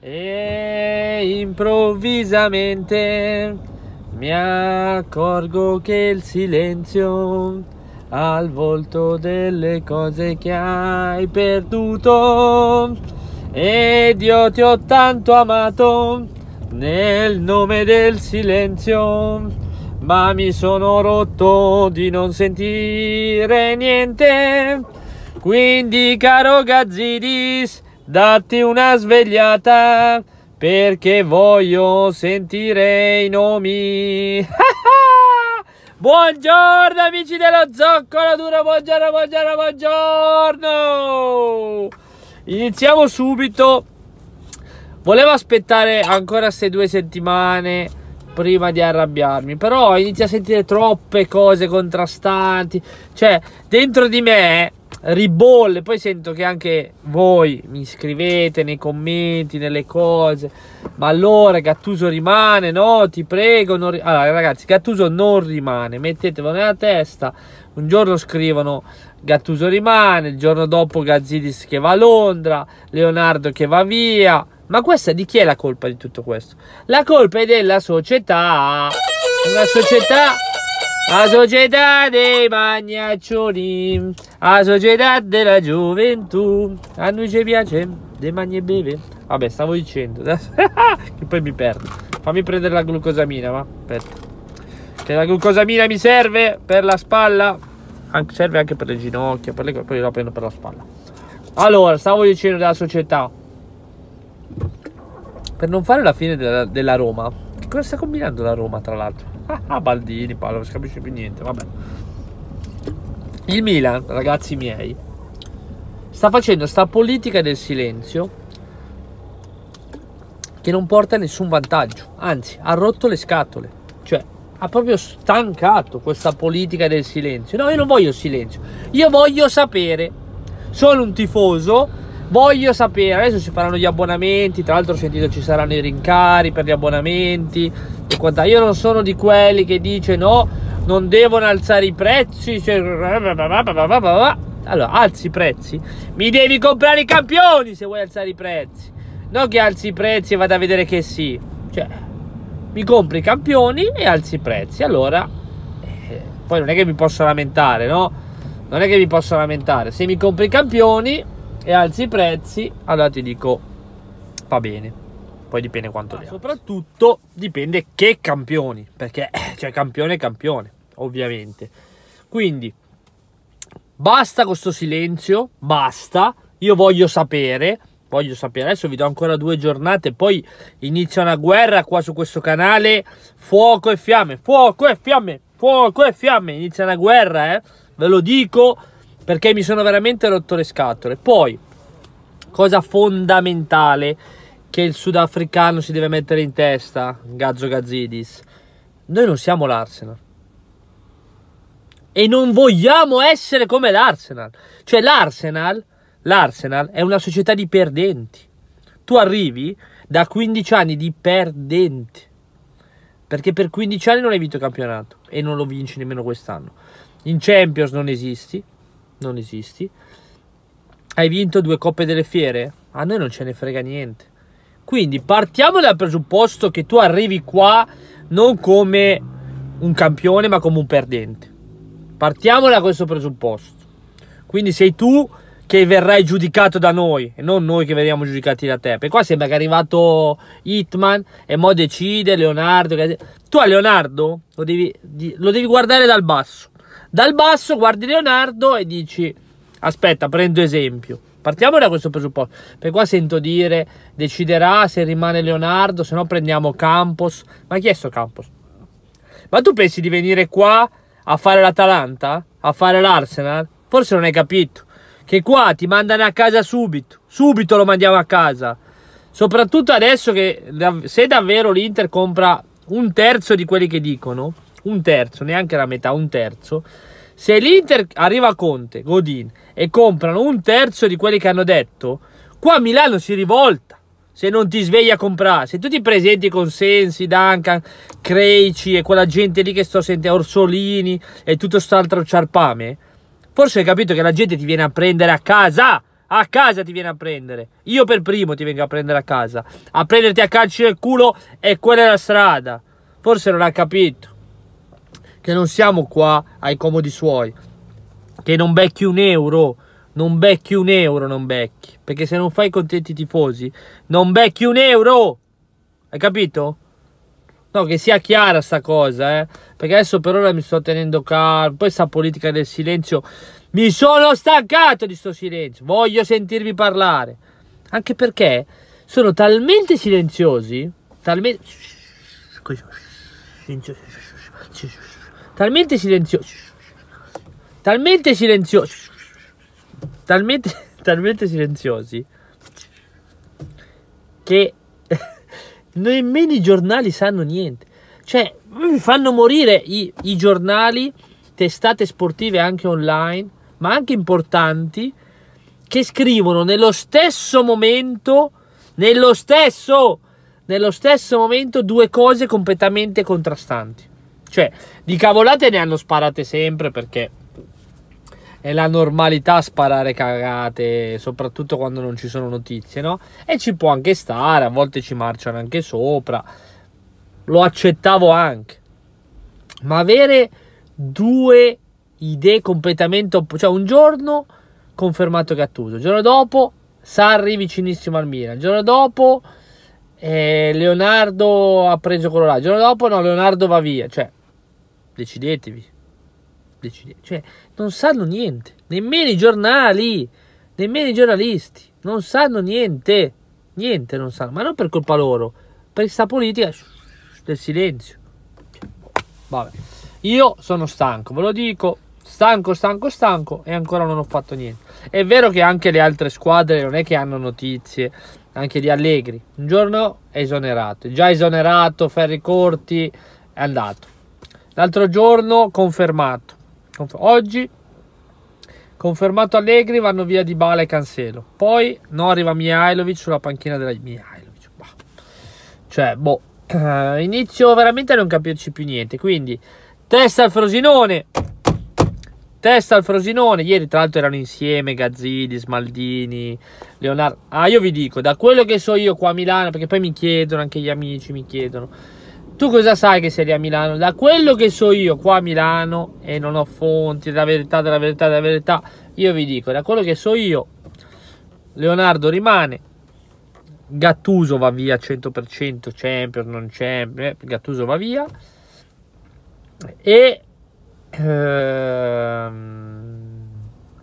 E improvvisamente mi accorgo che il silenzio ha il volto delle cose che hai perduto. Ed io ti ho tanto amato nel nome del silenzio, ma mi sono rotto di non sentire niente. Quindi caro Gazzidis, datti una svegliata perché voglio sentire i nomi. buongiorno amici dello Zoccolo Duro, buongiorno, buongiorno, buongiorno. Iniziamo subito. Volevo aspettare ancora queste due settimane prima di arrabbiarmi, però inizio a sentire troppe cose contrastanti. Cioè, dentro di me ribolle. Poi sento che anche voi mi scrivete nei commenti, nelle cose. Ma allora Gattuso rimane? No, ti prego. Ri- allora, ragazzi, Gattuso non rimane, Mettetelo nella testa. Un giorno scrivono Gattuso rimane, il giorno dopo Gazzidis che va a Londra, Leonardo che va via. Ma questa di chi è la colpa di tutto questo? La colpa è della società. Una società la società dei magnaccioni, la società della gioventù, a noi ci piace, dei magni e beve. Vabbè, stavo dicendo, che poi mi perdo. Fammi prendere la glucosamina, ma aspetta. Che la glucosamina mi serve per la spalla, An serve anche per le ginocchia, per le poi la prendo per la spalla. Allora, stavo dicendo della società. Per non fare la fine della, della Roma, che cosa sta combinando la Roma, tra l'altro? Ah, Baldini, Paolo, non si capisce più niente, vabbè. Il Milan, ragazzi miei, sta facendo sta politica del silenzio che non porta nessun vantaggio, anzi ha rotto le scatole, cioè ha proprio stancato questa politica del silenzio. No, io non voglio silenzio, io voglio sapere. Sono un tifoso, Voglio sapere, adesso si faranno gli abbonamenti, tra l'altro ho sentito ci saranno i rincari per gli abbonamenti e quant'altro. Io non sono di quelli che dice no, non devono alzare i prezzi. Cioè... Allora, alzi i prezzi. Mi devi comprare i campioni se vuoi alzare i prezzi. Non che alzi i prezzi e vada a vedere che sì. Cioè, mi compri i campioni e alzi i prezzi. Allora, eh, poi non è che mi posso lamentare, no? Non è che mi posso lamentare. Se mi compri i campioni e alzi i prezzi, allora ti dico va bene. Poi dipende quanto Ma li Soprattutto dipende che campioni, perché cioè campione campione, ovviamente. Quindi basta questo silenzio, basta. Io voglio sapere, voglio sapere. Adesso vi do ancora due giornate, poi inizia una guerra qua su questo canale. Fuoco e fiamme, fuoco e fiamme, fuoco e fiamme. Inizia una guerra, eh. Ve lo dico perché mi sono veramente rotto le scatole. Poi, cosa fondamentale che il sudafricano si deve mettere in testa, Gazzo Gazzidis, noi non siamo l'Arsenal. E non vogliamo essere come l'Arsenal. Cioè l'Arsenal, l'Arsenal è una società di perdenti. Tu arrivi da 15 anni di perdenti. Perché per 15 anni non hai vinto il campionato e non lo vinci nemmeno quest'anno. In Champions non esisti, non esisti. Hai vinto due coppe delle fiere? A noi non ce ne frega niente. Quindi partiamo dal presupposto che tu arrivi qua non come un campione, ma come un perdente. Partiamo da questo presupposto. Quindi sei tu che verrai giudicato da noi e non noi che veniamo giudicati da te. Perché qua sembra che è arrivato Hitman e mo decide Leonardo. Tu a Leonardo lo devi, lo devi guardare dal basso. Dal basso guardi Leonardo e dici, aspetta, prendo esempio. Partiamo da questo presupposto, perché qua sento dire deciderà se rimane Leonardo, se no prendiamo Campos. Ma chi è sto Campos? Ma tu pensi di venire qua a fare l'Atalanta? A fare l'Arsenal? Forse non hai capito. Che qua ti mandano a casa subito. Subito lo mandiamo a casa. Soprattutto adesso che se davvero l'Inter compra un terzo di quelli che dicono, un terzo, neanche la metà, un terzo. Se l'Inter arriva a Conte, Godin, e comprano un terzo di quelli che hanno detto, qua Milano si rivolta. Se non ti svegli a comprare, se tu ti presenti con Sensi, Duncan, Creici e quella gente lì che sto sentendo, Orsolini e tutto quest'altro ciarpame, forse hai capito che la gente ti viene a prendere a casa a casa ti viene a prendere. Io per primo ti vengo a prendere a casa. A prenderti a calci nel culo e quella è la strada. Forse non ha capito che non siamo qua ai comodi suoi, che non becchi un euro, non becchi un euro, non becchi, perché se non fai contenti i tifosi, non becchi un euro, hai capito? No, che sia chiara sta cosa, eh? perché adesso per ora mi sto tenendo calmo, poi sta politica del silenzio, mi sono stancato di sto silenzio, voglio sentirvi parlare, anche perché sono talmente silenziosi, talmente... silenziosi Talmente silenzioso. Talmente silenzioso. Talmente, talmente silenziosi. Che nemmeno i giornali sanno niente. Cioè, mm, fanno morire i, i giornali, testate sportive anche online, ma anche importanti, che scrivono nello stesso momento, nello stesso, nello stesso momento due cose completamente contrastanti. Cioè, di cavolate ne hanno sparate sempre perché è la normalità sparare cagate, soprattutto quando non ci sono notizie, no? E ci può anche stare, a volte ci marciano anche sopra. Lo accettavo anche. Ma avere due idee completamente opposte, cioè un giorno confermato Gattuso, il giorno dopo Sarri vicinissimo al Milan, il giorno dopo eh, Leonardo ha preso quello là, il giorno dopo no, Leonardo va via, cioè Decidetevi. Decidetevi. Cioè, non sanno niente, nemmeno i giornali, nemmeno i giornalisti, non sanno niente, niente non sanno, ma non per colpa loro, per questa politica del silenzio. Vabbè. Io sono stanco, ve lo dico, stanco, stanco, stanco e ancora non ho fatto niente. È vero che anche le altre squadre non è che hanno notizie, anche di Allegri. Un giorno è esonerato, già esonerato, Ferri Corti è andato. L'altro giorno confermato. Oggi confermato Allegri, vanno via di Bala e Cancelo. Poi no, arriva Mihailovic sulla panchina della Mihailovic. Bah. Cioè, boh, inizio veramente a non capirci più niente. Quindi, testa al Frosinone. Testa al Frosinone. Ieri, tra l'altro, erano insieme Gazzini, Smaldini, Leonardo. Ah, io vi dico, da quello che so io qua a Milano, perché poi mi chiedono, anche gli amici mi chiedono tu cosa sai che sei a Milano? Da quello che so io qua a Milano, e non ho fonti, la verità, della verità, della verità, io vi dico, da quello che so io, Leonardo rimane, Gattuso va via 100%, Champion, non Champion, eh, Gattuso va via, e ehm,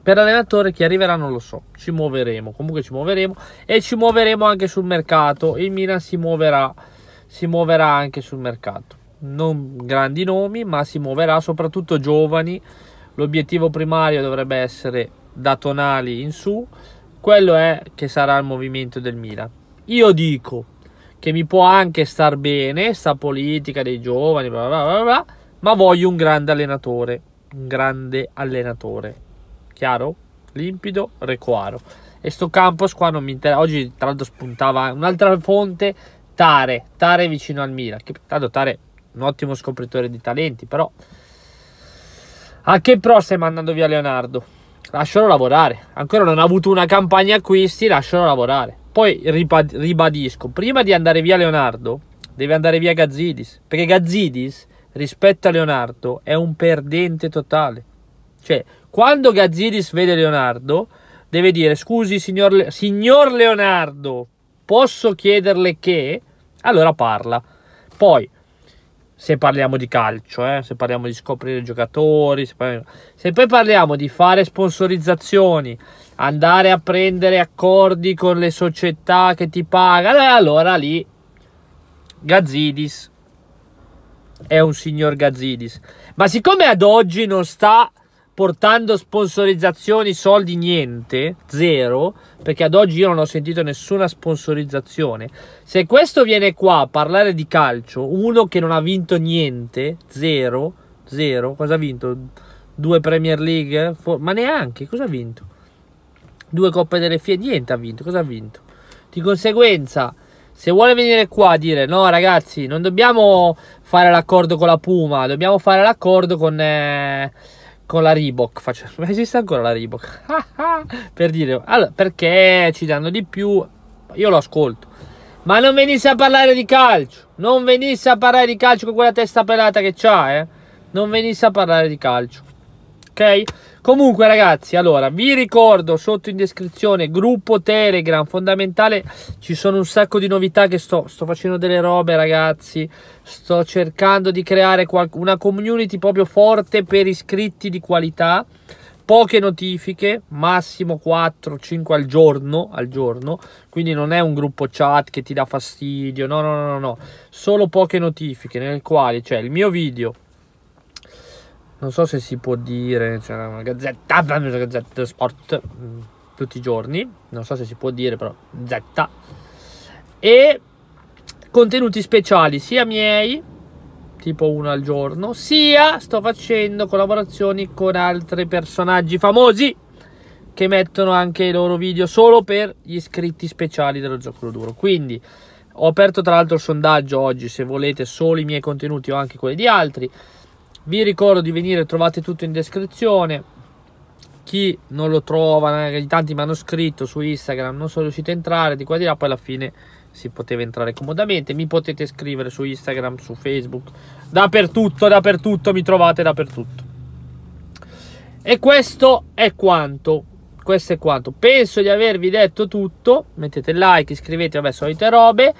per allenatore chi arriverà non lo so, ci muoveremo, comunque ci muoveremo, e ci muoveremo anche sul mercato, il Milan si muoverà si muoverà anche sul mercato. Non grandi nomi, ma si muoverà soprattutto giovani. L'obiettivo primario dovrebbe essere da Tonali in su, quello è che sarà il movimento del Milan. Io dico che mi può anche star bene sta politica dei giovani, bla bla bla, bla ma voglio un grande allenatore, un grande allenatore. Chiaro? Limpido, recuaro. E sto Campos qua non mi interessa. Oggi tra l'altro spuntava un'altra fonte Tare, Tare vicino al Milan, che tanto Tare un ottimo scopritore di talenti, però a che pro stai mandando via Leonardo? Lascialo lavorare, ancora non ha avuto una campagna acquisti, lascialo lavorare. Poi ribadisco, prima di andare via Leonardo, deve andare via Gazzidis, perché Gazzidis rispetto a Leonardo è un perdente totale. Cioè, quando Gazzidis vede Leonardo, deve dire scusi signor, Le- signor Leonardo, posso chiederle che, allora parla. Poi, se parliamo di calcio, eh, se parliamo di scoprire giocatori, se, parliamo... se poi parliamo di fare sponsorizzazioni, andare a prendere accordi con le società che ti pagano, eh, allora lì Gazzidis è un signor Gazzidis. Ma siccome ad oggi non sta portando sponsorizzazioni, soldi niente, zero, perché ad oggi io non ho sentito nessuna sponsorizzazione. Se questo viene qua a parlare di calcio, uno che non ha vinto niente, zero, zero, cosa ha vinto? Due Premier League? For- ma neanche, cosa ha vinto? Due Coppe delle Fie, niente ha vinto, cosa ha vinto? Di conseguenza, se vuole venire qua a dire no ragazzi, non dobbiamo fare l'accordo con la Puma, dobbiamo fare l'accordo con... Eh, con la Reebok faccio, ma esiste ancora la Reebok per dire allora, perché ci danno di più io lo ascolto ma non venisse a parlare di calcio non venisse a parlare di calcio con quella testa pelata che c'ha eh non venisse a parlare di calcio ok Comunque, ragazzi, allora vi ricordo sotto in descrizione gruppo Telegram fondamentale. Ci sono un sacco di novità che sto, sto facendo delle robe, ragazzi. Sto cercando di creare una community proprio forte per iscritti di qualità. Poche notifiche, massimo 4-5 al giorno, al giorno, quindi non è un gruppo chat che ti dà fastidio, no, no, no, no, solo poche notifiche nel quale c'è cioè, il mio video, non so se si può dire, c'è cioè una gazzetta, una gazzetta sport mm, tutti i giorni, non so se si può dire però Z e contenuti speciali sia miei tipo uno al giorno, sia sto facendo collaborazioni con altri personaggi famosi che mettono anche i loro video solo per gli iscritti speciali dello gioco duro. Quindi ho aperto tra l'altro il sondaggio oggi, se volete solo i miei contenuti o anche quelli di altri. Vi ricordo di venire, trovate tutto in descrizione. Chi non lo trova, magari eh, tanti mi hanno scritto su Instagram, non sono riuscito a entrare di qua di là, poi alla fine si poteva entrare comodamente. Mi potete scrivere su Instagram, su Facebook, dappertutto, dappertutto, mi trovate dappertutto. E questo è quanto. Questo è quanto. Penso di avervi detto tutto. Mettete like, iscrivetevi, vabbè, solite robe.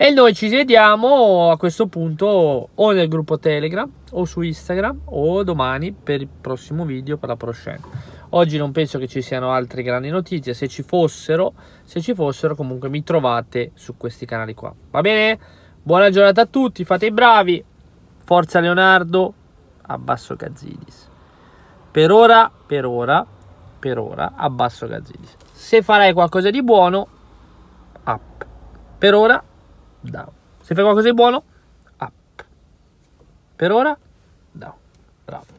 E noi ci vediamo a questo punto o nel gruppo Telegram o su Instagram o domani per il prossimo video per la ProScene. Oggi non penso che ci siano altre grandi notizie, se ci fossero, se ci fossero comunque mi trovate su questi canali qua. Va bene? Buona giornata a tutti, fate i bravi. Forza Leonardo, abbasso Gazzidis. Per ora, per ora, per ora abbasso Gazzidis. Se farai qualcosa di buono, up. Per ora down. Se fai qualcosa di buono, up. Per ora, down. Bravo.